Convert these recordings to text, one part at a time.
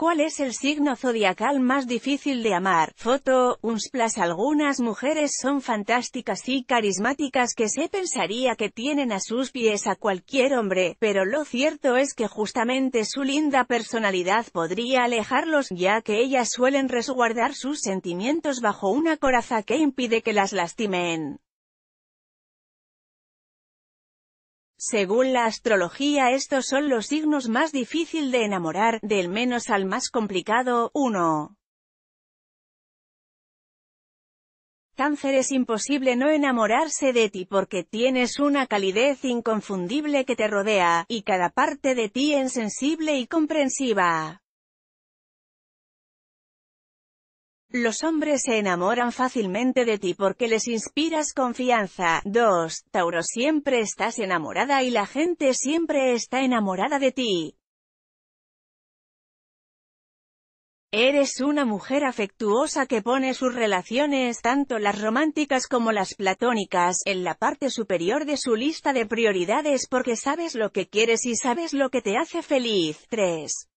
¿Cuál es el signo zodiacal más difícil de amar? Foto, Unsplash Algunas mujeres son fantásticas y carismáticas que se pensaría que tienen a sus pies a cualquier hombre, pero lo cierto es que justamente su linda personalidad podría alejarlos, ya que ellas suelen resguardar sus sentimientos bajo una coraza que impide que las lastimen. Según la astrología estos son los signos más difícil de enamorar, del menos al más complicado, 1. Cáncer es imposible no enamorarse de ti porque tienes una calidez inconfundible que te rodea, y cada parte de ti es sensible y comprensiva. Los hombres se enamoran fácilmente de ti porque les inspiras confianza. 2. Tauro siempre estás enamorada y la gente siempre está enamorada de ti. Eres una mujer afectuosa que pone sus relaciones, tanto las románticas como las platónicas, en la parte superior de su lista de prioridades porque sabes lo que quieres y sabes lo que te hace feliz. 3.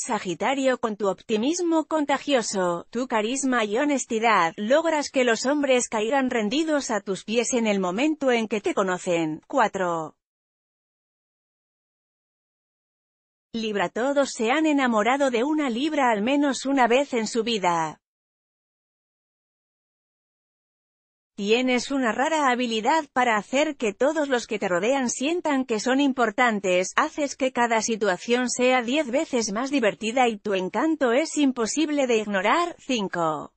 Sagitario con tu optimismo contagioso, tu carisma y honestidad, logras que los hombres caigan rendidos a tus pies en el momento en que te conocen. 4. Libra todos se han enamorado de una Libra al menos una vez en su vida. Tienes una rara habilidad para hacer que todos los que te rodean sientan que son importantes, haces que cada situación sea 10 veces más divertida y tu encanto es imposible de ignorar. 5.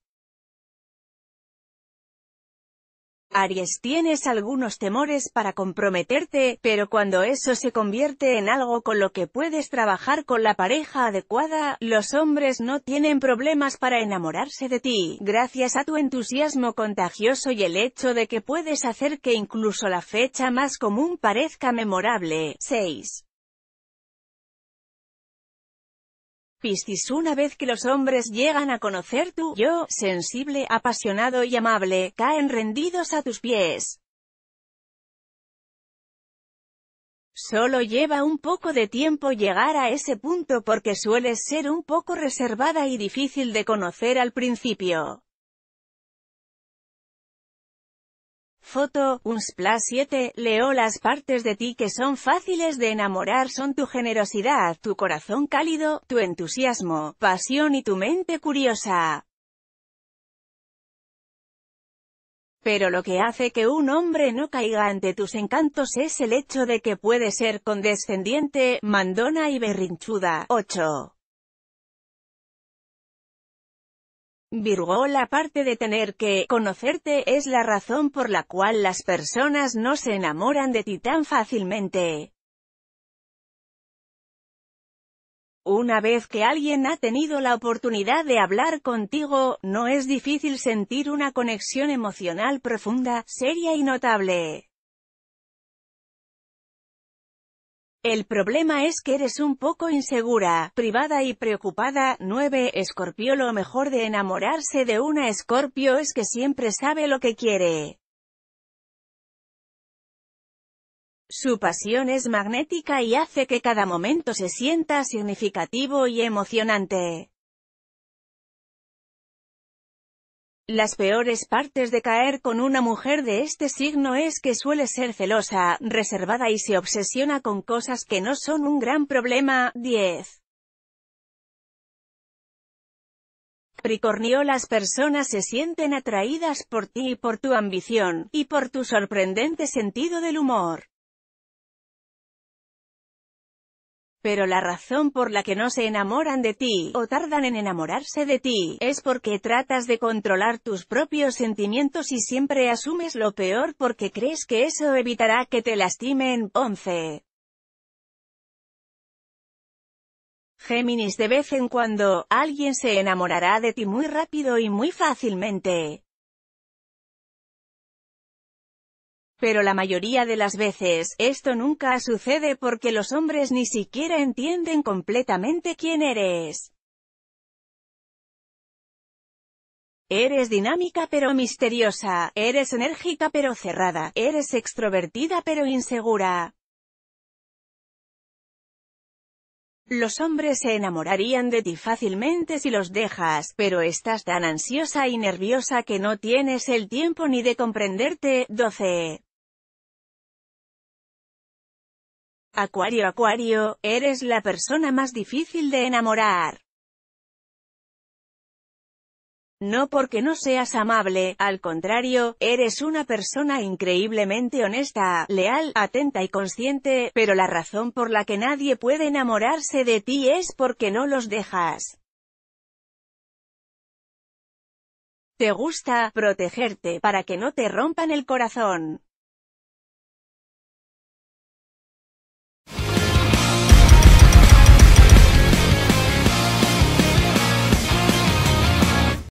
Aries tienes algunos temores para comprometerte, pero cuando eso se convierte en algo con lo que puedes trabajar con la pareja adecuada, los hombres no tienen problemas para enamorarse de ti, gracias a tu entusiasmo contagioso y el hecho de que puedes hacer que incluso la fecha más común parezca memorable. 6. Piscis una vez que los hombres llegan a conocer tu yo, sensible, apasionado y amable, caen rendidos a tus pies. Solo lleva un poco de tiempo llegar a ese punto porque sueles ser un poco reservada y difícil de conocer al principio. Foto, un splash 7, Leo las partes de ti que son fáciles de enamorar son tu generosidad, tu corazón cálido, tu entusiasmo, pasión y tu mente curiosa. Pero lo que hace que un hombre no caiga ante tus encantos es el hecho de que puede ser condescendiente, mandona y berrinchuda. 8. Virgo la parte de tener que conocerte es la razón por la cual las personas no se enamoran de ti tan fácilmente. Una vez que alguien ha tenido la oportunidad de hablar contigo, no es difícil sentir una conexión emocional profunda, seria y notable. El problema es que eres un poco insegura, privada y preocupada. 9. Escorpio Lo mejor de enamorarse de una escorpio es que siempre sabe lo que quiere. Su pasión es magnética y hace que cada momento se sienta significativo y emocionante. Las peores partes de caer con una mujer de este signo es que suele ser celosa, reservada y se obsesiona con cosas que no son un gran problema. 10. las personas se sienten atraídas por ti y por tu ambición, y por tu sorprendente sentido del humor. Pero la razón por la que no se enamoran de ti, o tardan en enamorarse de ti, es porque tratas de controlar tus propios sentimientos y siempre asumes lo peor porque crees que eso evitará que te lastimen. 11. Géminis de vez en cuando, alguien se enamorará de ti muy rápido y muy fácilmente. Pero la mayoría de las veces, esto nunca sucede porque los hombres ni siquiera entienden completamente quién eres. Eres dinámica pero misteriosa, eres enérgica pero cerrada, eres extrovertida pero insegura. Los hombres se enamorarían de ti fácilmente si los dejas, pero estás tan ansiosa y nerviosa que no tienes el tiempo ni de comprenderte. 12. Acuario Acuario, eres la persona más difícil de enamorar. No porque no seas amable, al contrario, eres una persona increíblemente honesta, leal, atenta y consciente, pero la razón por la que nadie puede enamorarse de ti es porque no los dejas. Te gusta protegerte para que no te rompan el corazón.